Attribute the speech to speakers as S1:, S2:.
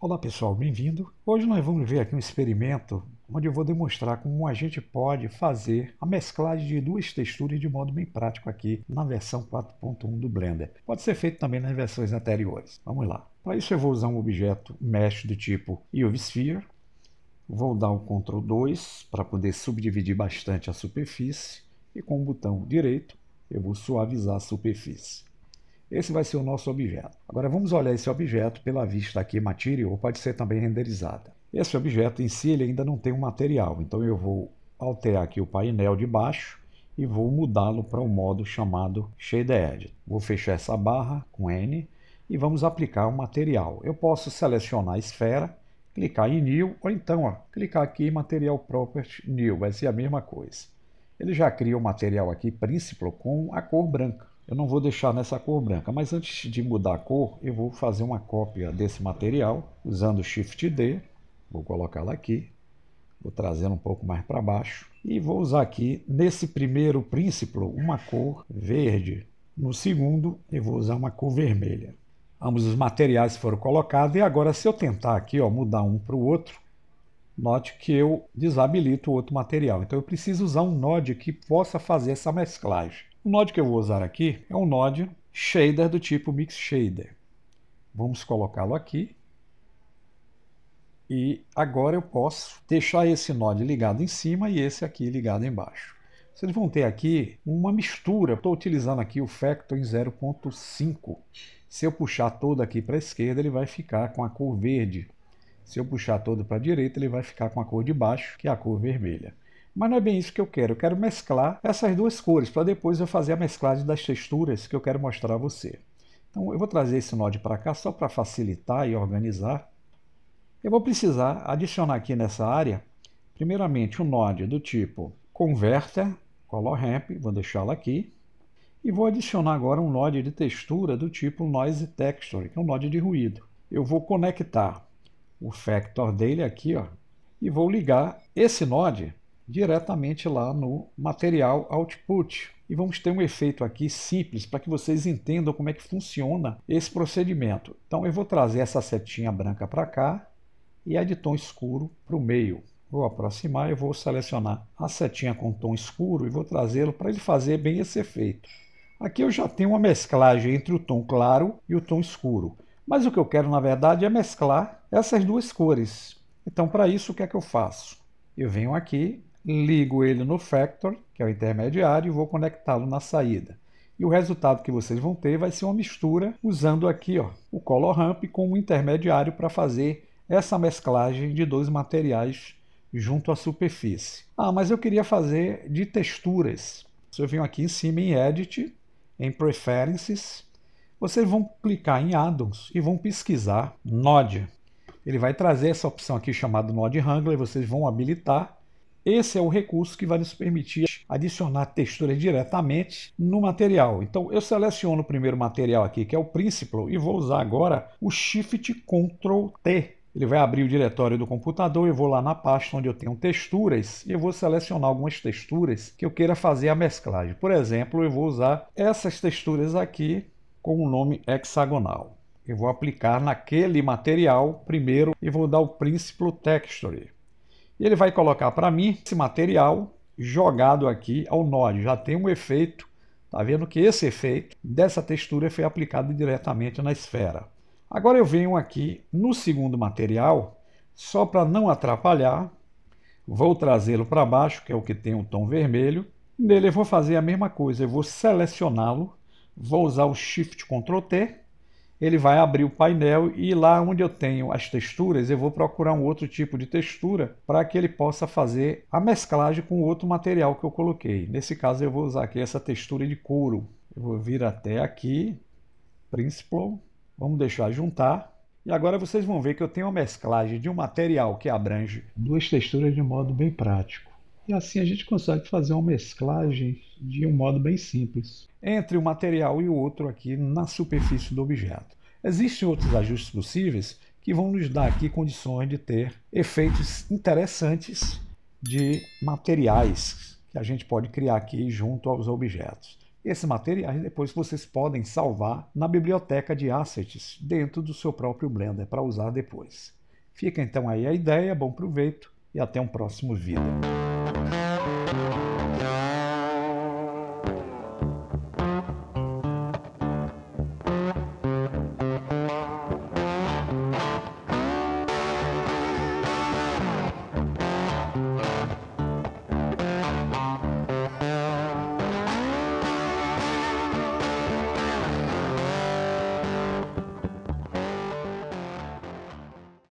S1: Olá pessoal, bem-vindo. Hoje nós vamos ver aqui um experimento onde eu vou demonstrar como a gente pode fazer a mesclagem de duas texturas de modo bem prático aqui na versão 4.1 do Blender. Pode ser feito também nas versões anteriores. Vamos lá. Para isso eu vou usar um objeto mesh do tipo UV Sphere. Vou dar o Ctrl 2 para poder subdividir bastante a superfície e com o botão direito eu vou suavizar a superfície. Esse vai ser o nosso objeto. Agora vamos olhar esse objeto pela vista aqui material, ou pode ser também renderizada. Esse objeto em si ele ainda não tem um material, então eu vou alterar aqui o painel de baixo e vou mudá-lo para um modo chamado shader. Edit. Vou fechar essa barra com N e vamos aplicar o material. Eu posso selecionar a esfera, clicar em New ou então ó, clicar aqui em Material Property New, vai ser a mesma coisa. Ele já cria o material aqui principal com a cor branca. Eu não vou deixar nessa cor branca, mas antes de mudar a cor, eu vou fazer uma cópia desse material usando Shift D. Vou colocá-la aqui, vou trazendo um pouco mais para baixo e vou usar aqui nesse primeiro princípio uma cor verde. No segundo, eu vou usar uma cor vermelha. Ambos os materiais foram colocados e agora se eu tentar aqui, ó, mudar um para o outro, note que eu desabilito o outro material. Então eu preciso usar um node que possa fazer essa mesclagem. O node que eu vou usar aqui é um node shader do tipo mix shader. Vamos colocá-lo aqui. E agora eu posso deixar esse node ligado em cima e esse aqui ligado embaixo. Vocês vão ter aqui uma mistura. Estou utilizando aqui o Factor em 0.5. Se eu puxar todo aqui para a esquerda, ele vai ficar com a cor verde. Se eu puxar todo para a direita, ele vai ficar com a cor de baixo, que é a cor vermelha. Mas não é bem isso que eu quero. Eu quero mesclar essas duas cores para depois eu fazer a mesclagem das texturas que eu quero mostrar a você. Então eu vou trazer esse node para cá só para facilitar e organizar. Eu vou precisar adicionar aqui nessa área, primeiramente um node do tipo converter, color ramp, vou deixá-lo aqui. E vou adicionar agora um node de textura do tipo noise texture, que é um node de ruído. Eu vou conectar o factor dele aqui, ó, e vou ligar esse node diretamente lá no material output. E vamos ter um efeito aqui simples para que vocês entendam como é que funciona esse procedimento. Então eu vou trazer essa setinha branca para cá e a de tom escuro para o meio. Vou aproximar e vou selecionar a setinha com tom escuro e vou trazê-lo para ele fazer bem esse efeito. Aqui eu já tenho uma mesclagem entre o tom claro e o tom escuro. Mas o que eu quero, na verdade, é mesclar essas duas cores. Então, para isso, o que é que eu faço? Eu venho aqui ligo ele no factor, que é o intermediário, e vou conectá-lo na saída. E o resultado que vocês vão ter vai ser uma mistura usando aqui ó, o color ramp com intermediário para fazer essa mesclagem de dois materiais junto à superfície. Ah, mas eu queria fazer de texturas. Se eu venho aqui em cima em Edit, em Preferences, vocês vão clicar em Addons e vão pesquisar Node. Ele vai trazer essa opção aqui chamada Node Wrangler, vocês vão habilitar esse é o recurso que vai nos permitir adicionar texturas diretamente no material. Então eu seleciono o primeiro material aqui, que é o Principal, e vou usar agora o Shift Ctrl T. Ele vai abrir o diretório do computador, eu vou lá na pasta onde eu tenho texturas e eu vou selecionar algumas texturas que eu queira fazer a mesclagem. Por exemplo, eu vou usar essas texturas aqui com o nome hexagonal. Eu vou aplicar naquele material primeiro e vou dar o Principal Texture. E ele vai colocar para mim esse material jogado aqui ao nó. Já tem um efeito, tá vendo que esse efeito dessa textura foi aplicado diretamente na esfera. Agora eu venho aqui no segundo material, só para não atrapalhar, vou trazê-lo para baixo, que é o que tem o um tom vermelho. Nele eu vou fazer a mesma coisa, eu vou selecioná-lo, vou usar o Shift Ctrl T, ele vai abrir o painel e lá onde eu tenho as texturas, eu vou procurar um outro tipo de textura para que ele possa fazer a mesclagem com outro material que eu coloquei. Nesse caso eu vou usar aqui essa textura de couro. Eu vou vir até aqui, Principal, vamos deixar juntar. E agora vocês vão ver que eu tenho a mesclagem de um material que abrange duas texturas de modo bem prático. E assim a gente consegue fazer uma mesclagem de um modo bem simples. Entre o um material e o outro aqui na superfície do objeto. Existem outros ajustes possíveis que vão nos dar aqui condições de ter efeitos interessantes de materiais que a gente pode criar aqui junto aos objetos. Esses materiais depois vocês podem salvar na biblioteca de assets dentro do seu próprio Blender para usar depois. Fica então aí a ideia, bom proveito e até um próximo vídeo. Thank you.